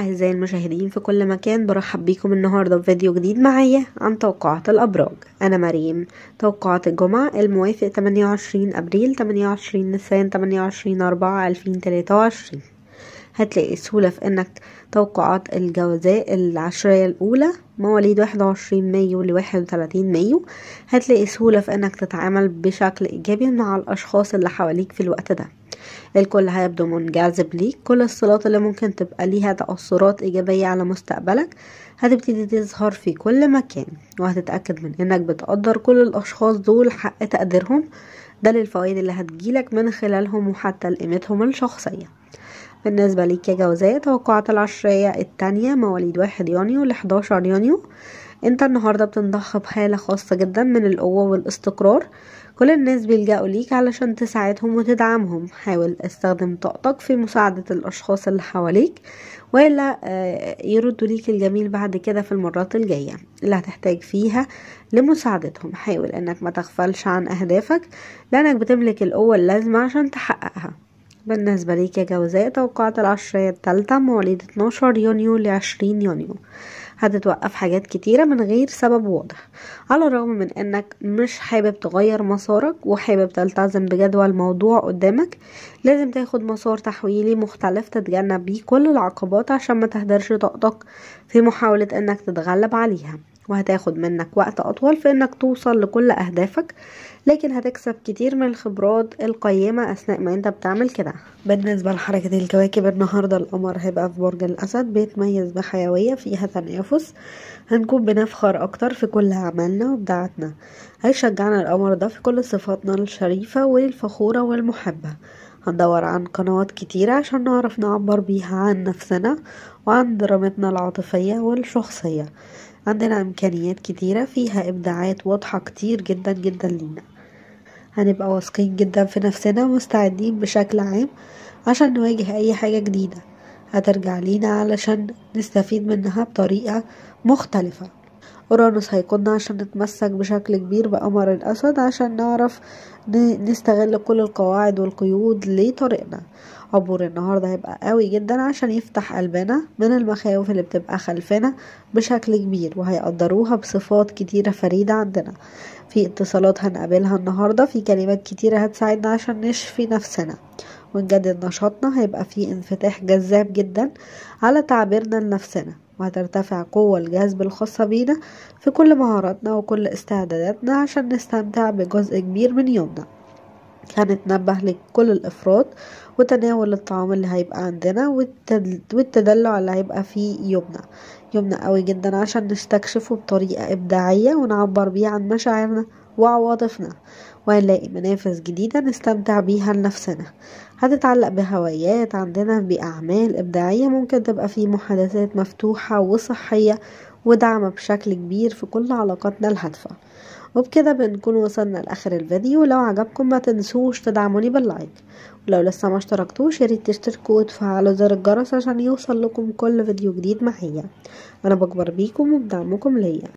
أعزائي المشاهدين في كل مكان برحب بيكم النهاردة في فيديو جديد معايا عن توقعات الأبراج أنا مريم توقعات الجمعة الموافق 28 أبريل 28 نيسان 28 أربعة 2023 هتلاقي سهولة في إنك توقعات الجوزاء العشرية الأولى مواليد 21 مايو ل 31 مايو هتلاقي سهولة في إنك تتعامل بشكل إيجابي مع الأشخاص اللي حواليك في الوقت ده الكل هيبدو منجذب ليك كل الصلات اللي ممكن تبقى ليها تأثرات إيجابية على مستقبلك هتبتدي تظهر في كل مكان وهتتأكد من إنك بتقدر كل الأشخاص دول حق تقديرهم ده للفوائد اللي هتجيلك من خلالهم وحتى لقيمتهم الشخصية بالنسبة ليك يا جوزاء توقعات العشرية التانية مواليد واحد يونيو لحداشر يونيو انت النهاردة بتنضح بحالة خاصة جدا من القوة والاستقرار كل الناس بيلجأوا ليك علشان تساعدهم وتدعمهم حاول استخدم طاقتك في مساعدة الأشخاص اللي حواليك ولا آه، يردوا ليك الجميل بعد كده في المرات الجاية اللي هتحتاج فيها لمساعدتهم حاول انك ما تغفلش عن أهدافك لأنك بتملك القوة اللازمة عشان تحققها بالنسبة ليك يا جوزاء توقعات العشرية التالتة مواليد 12 يونيو لعشرين يونيو هتتوقف حاجات كتيرة من غير سبب واضح على الرغم من انك مش حابب تغير مسارك وحابب تلتزم بجدول موضوع قدامك لازم تاخد مسار تحويلي مختلف تتجنب بيه كل العقبات عشان ما تهدرش طاقتك في محاولة انك تتغلب عليها وهتاخد منك وقت أطول في إنك توصل لكل أهدافك لكن هتكسب كتير من الخبرات القيمة أثناء ما أنت بتعمل كده بالنسبة لحركة الكواكب النهاردة القمر هيبقى في برج الأسد بيتميز بحيوية فيها تنافس هنكون بنفخر أكتر في كل أعمالنا وبدعتنا هيشجعنا القمر ده في كل صفاتنا الشريفة والفخورة والمحبة هندور عن قنوات كتيرة عشان نعرف نعبر بيها عن نفسنا وعن درامتنا العاطفية والشخصية عندنا إمكانيات كتيرة فيها إبداعات واضحة كتير جدا جدا لينا هنبقى واثقين جدا في نفسنا ومستعدين بشكل عام عشان نواجه أي حاجة جديدة هترجع لينا علشان نستفيد منها بطريقة مختلفة أورانوس هيقودنا عشان نتمسك بشكل كبير بقمر الأسد عشان نعرف نستغل كل القواعد والقيود لطريقنا عبور النهاردة هيبقى قوي جدا عشان يفتح قلبنا من المخاوف اللي بتبقى خلفنا بشكل كبير وهيقدروها بصفات كتيرة فريدة عندنا في اتصالات هنقابلها النهاردة في كلمات كتيرة هتساعدنا عشان نشفي نفسنا ونجدد نشاطنا هيبقى في انفتاح جذاب جدا على تعبيرنا لنفسنا وهترتفع قوة الجذب الخاصة بينا في كل مهاراتنا وكل استعداداتنا عشان نستمتع بجزء كبير من يومنا هنتنبه لكل الإفراط وتناول الطعام اللي هيبقى عندنا والتدلع اللي هيبقى في يومنا يومنا قوي جدا عشان نستكشفه بطريقة إبداعية ونعبر بيه عن مشاعرنا وعواطفنا وهنلاقي منافس جديدة نستمتع بيها لنفسنا هتتعلق بهوايات عندنا بأعمال إبداعية ممكن تبقى في محادثات مفتوحة وصحية ودعم بشكل كبير في كل علاقاتنا الهادفة وبكده بنكون وصلنا لاخر الفيديو لو عجبكم ما تنسوش تدعموني باللايك ولو لسه ما اشتركتوش ياريت تشتركوا وتفعلوا زر الجرس عشان يوصل لكم كل فيديو جديد معايا انا بكبر بيكم وبدعمكم ليا